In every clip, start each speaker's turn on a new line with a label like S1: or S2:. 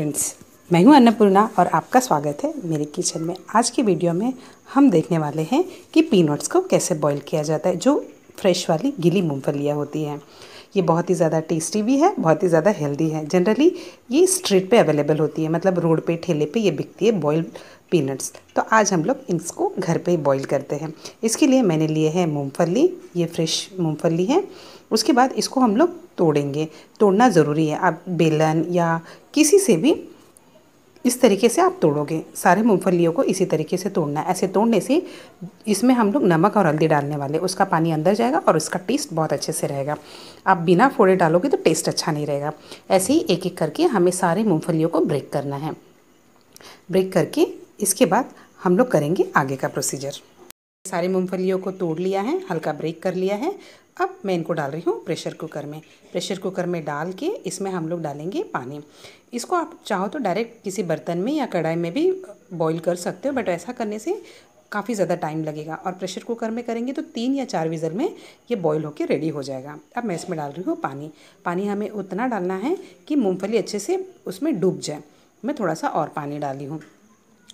S1: friends मैं हूं अन्नपूर्णा और आपका स्वागत है मेरे किचन में आज की वीडियो में हम देखने वाले हैं कि पीनट्स को कैसे बॉईल किया जाता है जो फ्रेश वाली गिली मूँगफलियाँ होती हैं ये बहुत ही ज़्यादा टेस्टी भी है बहुत ही ज़्यादा हेल्दी है जनरली ये स्ट्रीट पे अवेलेबल होती है मतलब रोड पे ठेले पे ये बिकती है बॉयल पीनट्स तो आज हम लोग इसको घर पे ही बॉईल करते हैं इसके लिए मैंने लिए हैं मूंगफली ये फ्रेश मूंगफली है उसके बाद इसको हम लोग तोड़ेंगे तोड़ना ज़रूरी है आप बेलन या किसी से भी इस तरीके से आप तोड़ोगे सारे मूंगफलियों को इसी तरीके से तोड़ना है ऐसे तोड़ने से इसमें हम लोग नमक और हल्दी डालने वाले उसका पानी अंदर जाएगा और इसका टेस्ट बहुत अच्छे से रहेगा आप बिना फोड़े डालोगे तो टेस्ट अच्छा नहीं रहेगा ऐसे ही एक एक करके हमें सारे मूँगफलियों को ब्रेक करना है ब्रेक करके इसके बाद हम लोग करेंगे आगे का प्रोसीजर सारे मूँगफलियों को तोड़ लिया है हल्का ब्रेक कर लिया है अब मैं इनको डाल रही हूँ प्रेशर कुकर में प्रेशर कुकर में डाल के इसमें हम लोग डालेंगे पानी इसको आप चाहो तो डायरेक्ट किसी बर्तन में या कढ़ाई में भी बॉईल कर सकते हो बट ऐसा करने से काफ़ी ज़्यादा टाइम लगेगा और प्रेशर कुकर में करेंगे तो तीन या चार विज़ल में ये बॉईल होकर रेडी हो जाएगा अब मैं इसमें डाल रही हूँ पानी पानी हमें उतना डालना है कि मूँगफली अच्छे से उसमें डूब जाए मैं थोड़ा सा और पानी डाली हूँ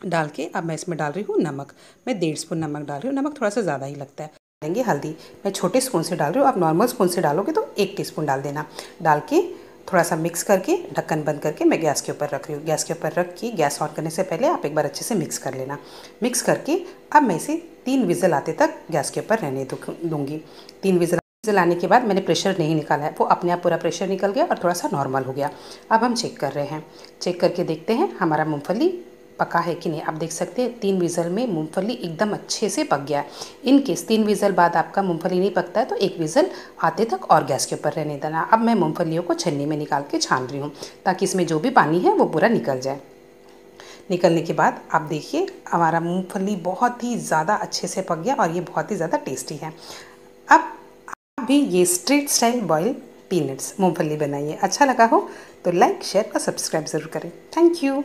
S1: डाल के अब मैं इसमें डाल रही हूँ नमक मैं डेढ़ स्पून नमक डाल रही हूँ नमक थोड़ा सा ज़्यादा ही लगता है डालेंगे हल्दी मैं छोटे स्पून से डाल रही हूँ आप नॉर्मल स्पून से डालोगे तो एक टीस्पून डाल देना डाल के थोड़ा सा मिक्स करके ढक्कन बंद करके मैं गैस के ऊपर रख रही हूँ गैस के ऊपर रख के गैस ऑन करने से पहले आप एक बार अच्छे से मिक्स कर लेना मिक्स करके अब मैं इसे तीन विज़ल आते तक गैस के ऊपर रहने दूँगी तीन विज़ल विज़ल आने के बाद मैंने प्रेशर नहीं निकाला है वो अपने आप पूरा प्रेशर निकल गया और थोड़ा सा नॉर्मल हो गया अब हम चेक कर रहे हैं चेक करके देखते हैं हमारा मूँगफली पका है कि नहीं आप देख सकते हैं तीन विज़ल में मूंगफली एकदम अच्छे से पक गया है इन केस तीन विज़ल बाद आपका मूंगफली नहीं पकता है तो एक विज़ल आते तक और गैस के ऊपर रहने देना अब मैं मूंगफलियों को छन्नी में निकाल के छान रही हूँ ताकि इसमें जो भी पानी है वो पूरा निकल जाए निकलने के बाद आप देखिए हमारा मूँगफली बहुत ही ज़्यादा अच्छे से पक गया और ये बहुत ही ज़्यादा टेस्टी है अब आप भी ये स्ट्रीट स्टाइल बॉयल पीनट्स मूँगफली बनाइए अच्छा लगा हो तो लाइक शेयर और सब्सक्राइब ज़रूर करें थैंक यू